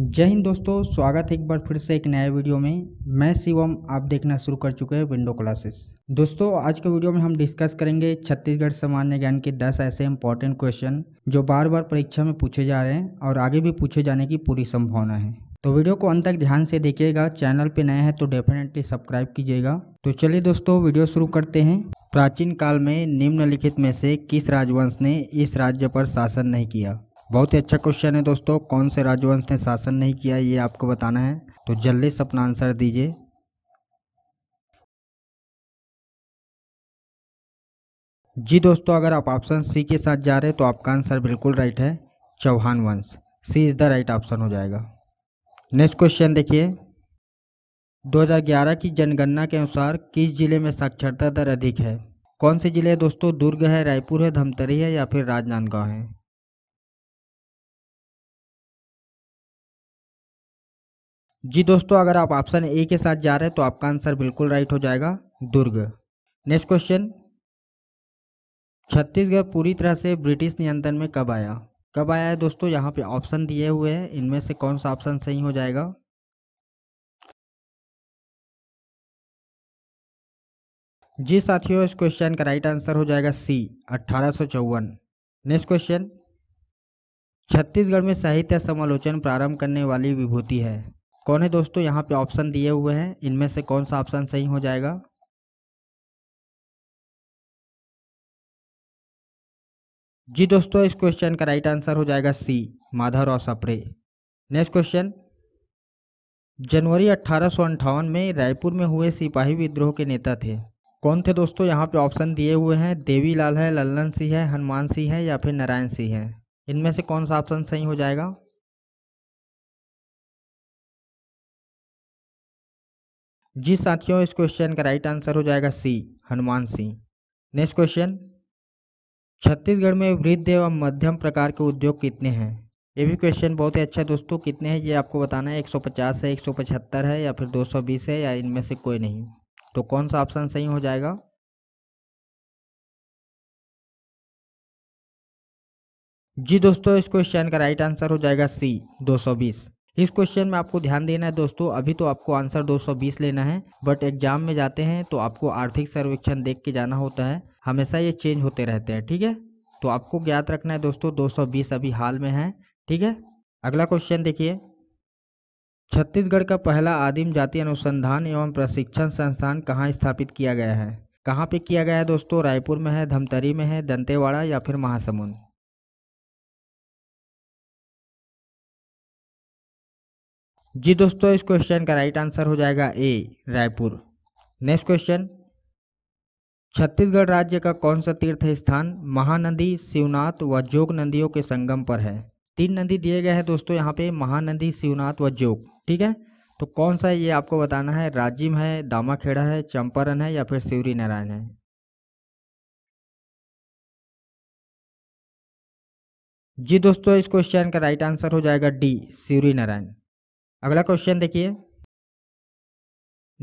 जय हिंद दोस्तों स्वागत है एक बार फिर से एक नया वीडियो में मैं शिवम आप देखना शुरू कर चुके हैं विंडो क्लासेस दोस्तों आज के वीडियो में हम डिस्कस करेंगे छत्तीसगढ़ सामान्य ज्ञान के 10 ऐसे इंपॉर्टेंट क्वेश्चन जो बार बार परीक्षा में पूछे जा रहे हैं और आगे भी पूछे जाने की पूरी संभावना है तो वीडियो को अंत तक ध्यान से देखिएगा चैनल पे नए हैं तो डेफिनेटली सब्सक्राइब कीजिएगा तो चलिए दोस्तों वीडियो शुरू करते हैं प्राचीन काल में निम्नलिखित में से किस राजवंश ने इस राज्य पर शासन नहीं किया बहुत ही अच्छा क्वेश्चन है दोस्तों कौन से राजवंश ने शासन नहीं किया ये आपको बताना है तो जल्दी से अपना आंसर दीजिए जी दोस्तों अगर आप ऑप्शन सी के साथ जा रहे हैं तो आपका आंसर बिल्कुल राइट है चौहान वंश C is the right option हो जाएगा नेक्स्ट क्वेश्चन देखिए 2011 की जनगणना के अनुसार किस जिले में साक्षरता दर अधिक है कौन से जिले दोस्तों दुर्ग है रायपुर है धमतरी है या फिर राजनांदगांव है जी दोस्तों अगर आप ऑप्शन ए के साथ जा रहे हैं तो आपका आंसर बिल्कुल राइट हो जाएगा दुर्ग नेक्स्ट क्वेश्चन छत्तीसगढ़ पूरी तरह से ब्रिटिश नियंत्रण में कब आया कब आया है दोस्तों यहाँ पे ऑप्शन दिए हुए हैं इनमें से कौन सा ऑप्शन सही हो जाएगा जी साथियों इस क्वेश्चन का राइट आंसर हो जाएगा सी अट्ठारह नेक्स्ट क्वेश्चन छत्तीसगढ़ में साहित्य समालोचन प्रारंभ करने वाली विभूति है कौन है दोस्तों यहाँ पे ऑप्शन दिए हुए हैं इनमें से कौन सा ऑप्शन सही हो जाएगा जी दोस्तों इस क्वेश्चन का राइट आंसर हो जाएगा सी माधव और सप्रे नेक्स्ट क्वेश्चन जनवरी अट्ठारह में रायपुर में हुए सिपाही विद्रोह के नेता थे कौन थे दोस्तों यहाँ पे ऑप्शन दिए हुए हैं देवी लाल है लल्लन सिंह है हनुमान सिंह है या फिर नारायण सिंह है इनमें से कौन सा ऑप्शन सही हो जाएगा जी साथियों इस क्वेश्चन का राइट आंसर हो जाएगा C Hanuman Singh next question Chhattisgarh में वृद्ध एवं मध्यम प्रकार के उद्योग कितने हैं ये भी क्वेश्चन बहुत ही अच्छा है दोस्तों कितने हैं ये आपको बताना है 150 है 175 है या फिर 220 है या इनमें से कोई नहीं तो कौन सा ऑप्शन सही हो जाएगा जी दोस्तों इस क्वेश्चन का राइट आंसर हो जाएगा सी बीस इस क्वेश्चन में आपको ध्यान देना है दोस्तों अभी तो आपको आंसर 220 लेना है बट एग्जाम में जाते हैं तो आपको आर्थिक सर्वेक्षण देख के जाना होता है हमेशा ये चेंज होते रहते हैं ठीक है तो आपको ज्ञात रखना है दोस्तों 220 अभी हाल में है ठीक है अगला क्वेश्चन देखिए छत्तीसगढ़ का पहला आदिम जाति अनुसंधान एवं प्रशिक्षण संस्थान कहाँ स्थापित किया गया है कहाँ पे किया गया है दोस्तों रायपुर में है धमतरी में है दंतेवाड़ा या फिर महासमुंद जी दोस्तों इस क्वेश्चन का राइट आंसर हो जाएगा A Raipur next question Chhattisgarh राज्य का कौन सा तीर्थ स्थान महानदी शिवनाथ व जोग नदियों के संगम पर है तीन नदी दिए गए हैं दोस्तों यहाँ पे महानदी शिवनाथ व जोग ठीक है तो कौन सा ये आपको बताना है राजिम है दामाखेड़ा है चंपारण है या फिर शिवरी नारायण है जी दोस्तों इस क्वेश्चन का राइट आंसर हो जाएगा डी शिवरी नारायण अगला क्वेश्चन देखिए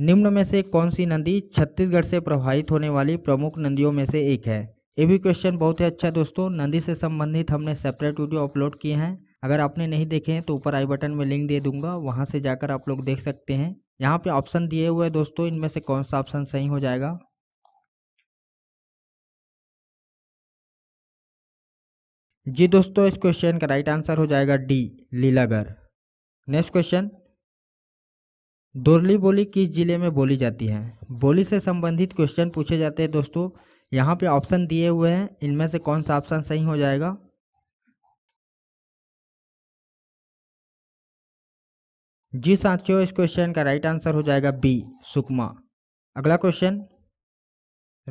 निम्न में से कौन सी नदी छत्तीसगढ़ से प्रभावित होने वाली प्रमुख नदियों में से एक है ये भी क्वेश्चन बहुत ही अच्छा दोस्तों नदी से संबंधित हमने सेपरेट वीडियो अपलोड किए हैं अगर आपने नहीं देखे हैं तो ऊपर आई बटन में लिंक दे दूंगा वहां से जाकर आप लोग देख सकते हैं यहाँ पे ऑप्शन दिए हुए हैं दोस्तों इनमें से कौन सा ऑप्शन सही हो जाएगा जी दोस्तों इस क्वेश्चन का राइट आंसर हो जाएगा D Lilagarh next question Durli बोली किस जिले में बोली जाती है बोली से संबंधित क्वेश्चन पूछे जाते हैं दोस्तों यहाँ पे ऑप्शन दिए हुए हैं इनमें से कौन सा ऑप्शन सही हो जाएगा जी साथियों इस क्वेश्चन का राइट आंसर हो जाएगा बी सुकमा अगला क्वेश्चन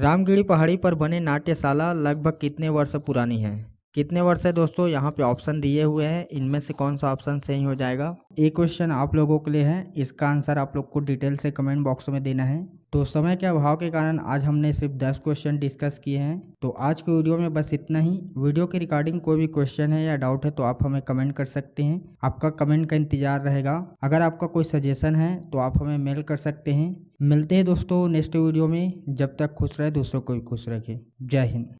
रामगिरी पहाड़ी पर बने नाट्यशाला लगभग कितने वर्ष पुरानी है कितने वर्ष है दोस्तों यहाँ पे ऑप्शन दिए हुए हैं इनमें से कौन सा ऑप्शन सही हो जाएगा ये क्वेश्चन आप लोगों के लिए है इसका आंसर आप लोग को डिटेल से कमेंट बॉक्स में देना है तो समय के अभाव के कारण आज हमने सिर्फ 10 क्वेश्चन डिस्कस किए हैं तो आज के वीडियो में बस इतना ही वीडियो के रिकॉर्डिंग कोई भी क्वेश्चन है या डाउट है तो आप हमें कमेंट कर सकते हैं आपका कमेंट का इंतजार रहेगा अगर आपका कोई सजेशन है तो आप हमें मेल कर सकते हैं मिलते हैं दोस्तों नेक्स्ट वीडियो में जब तक खुश रहे दूसरों को भी खुश रखें जय हिंद